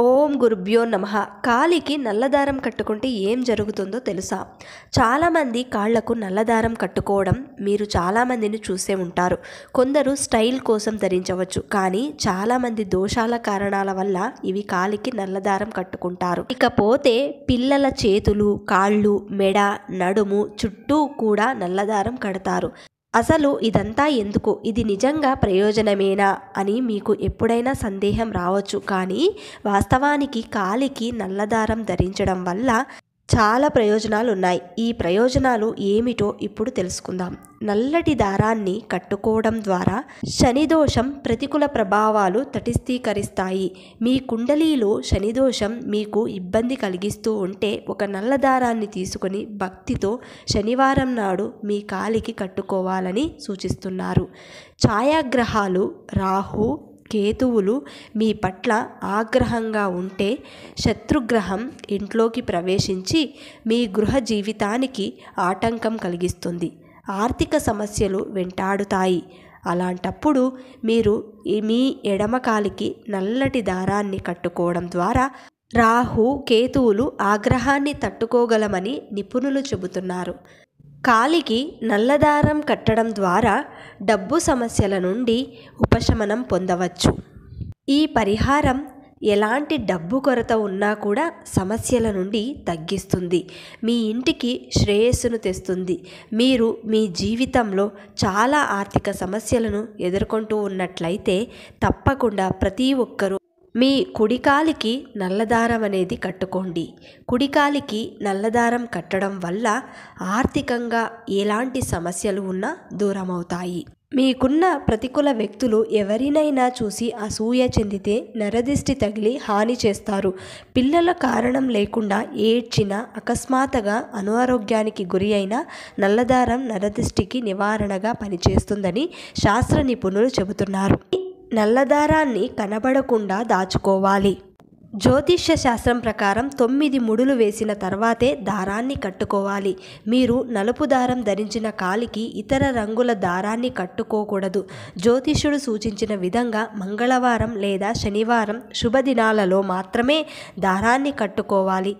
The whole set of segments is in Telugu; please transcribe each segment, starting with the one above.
ఓం గురుభ్యో నమ కాలికి నల్లదారం కట్టుకుంటే ఏం జరుగుతుందో తెలుసా చాలామంది కాళ్లకు నల్లదారం కట్టుకోవడం మీరు చాలామందిని చూసే ఉంటారు కొందరు స్టైల్ కోసం ధరించవచ్చు కానీ చాలామంది దోషాల కారణాల వల్ల ఇవి కాలికి నల్లదారం కట్టుకుంటారు ఇకపోతే పిల్లల చేతులు కాళ్ళు మెడ నడుము చుట్టూ కూడా నల్లదారం కడతారు అసలు ఇదంతా ఎందుకు ఇది నిజంగా ప్రయోజనమేనా అని మీకు ఎప్పుడైనా సందేహం రావచ్చు కానీ వాస్తవానికి కాలికి నల్లదారం ధరించడం వల్ల చాలా ప్రయోజనాలు ఉన్నాయి ఈ ప్రయోజనాలు ఏమిటో ఇప్పుడు తెలుసుకుందాం నల్లటి దారాన్ని కట్టుకోవడం ద్వారా శనిదోషం ప్రతికూల ప్రభావాలు తటిస్థీకరిస్తాయి మీ కుండలీలో శనిదోషం మీకు ఇబ్బంది కలిగిస్తూ ఉంటే ఒక నల్ల దారాన్ని తీసుకొని భక్తితో శనివారం నాడు మీ కాలికి కట్టుకోవాలని సూచిస్తున్నారు ఛాయాగ్రహాలు రాహు కేతువులు మీ పట్ల ఆగ్రహంగా ఉంటే శత్రుగ్రహం ఇంట్లోకి ప్రవేశించి మీ గృహ జీవితానికి ఆటంకం కలిగిస్తుంది ఆర్థిక సమస్యలు వెంటాడుతాయి అలాంటప్పుడు మీరు మీ ఎడమకాలికి నల్లటి దారాన్ని కట్టుకోవడం ద్వారా రాహు కేతువులు ఆగ్రహాన్ని తట్టుకోగలమని నిపుణులు చెబుతున్నారు కాలికి నల్లదారం కట్టడం ద్వారా డబ్బు సమస్యల నుండి ఉపశమనం పొందవచ్చు ఈ పరిహారం ఎలాంటి డబ్బు కొరత ఉన్నా కూడా సమస్యల నుండి తగ్గిస్తుంది మీ ఇంటికి శ్రేయస్సును తెస్తుంది మీరు మీ జీవితంలో చాలా ఆర్థిక సమస్యలను ఎదుర్కొంటూ ఉన్నట్లయితే తప్పకుండా ప్రతి ఒక్కరూ మీ కుడికాలికి నల్లదారం అనేది కట్టుకోండి కుడికాలికి నల్లదారం కట్టడం వల్ల ఆర్థికంగా ఎలాంటి సమస్యలు ఉన్నా దూరం అవుతాయి మీకున్న ప్రతికూల వ్యక్తులు ఎవరినైనా చూసి అసూయ చెందితే నరదిష్టి తగిలి హాని చేస్తారు పిల్లల కారణం లేకుండా ఏడ్చిన అకస్మాత్తుగా అనారోగ్యానికి గురి అయిన నల్లదారం నరదిష్టికి నివారణగా పనిచేస్తుందని శాస్త్ర నిపుణులు చెబుతున్నారు నల్లదారాన్ని కనబడకుండా దాచుకోవాలి జ్యోతిష్య శాస్త్రం ప్రకారం తొమ్మిది ముడులు వేసిన తర్వాతే దారాన్ని కట్టుకోవాలి మీరు నలుపు దారం ధరించిన కాలికి ఇతర రంగుల దారాన్ని కట్టుకోకూడదు జ్యోతిష్యుడు సూచించిన విధంగా మంగళవారం లేదా శనివారం శుభదినాలలో మాత్రమే దారాన్ని కట్టుకోవాలి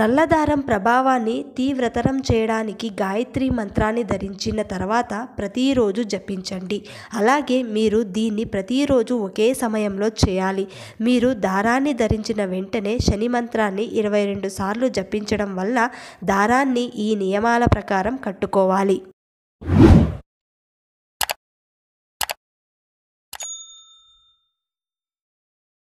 నల్లదారం ప్రభావాన్ని తీవ్రతరం చేయడానికి గాయత్రి మంత్రాన్ని ధరించిన తర్వాత ప్రతిరోజు జపించండి అలాగే మీరు దీన్ని ప్రతిరోజు ఒకే సమయంలో చేయాలి మీరు దారాన్ని ధరించిన వెంటనే శని మంత్రాన్ని ఇరవై రెండు సార్లు జపించడం వల్ల దారాన్ని ఈ నియమాల ప్రకారం కట్టుకోవాలి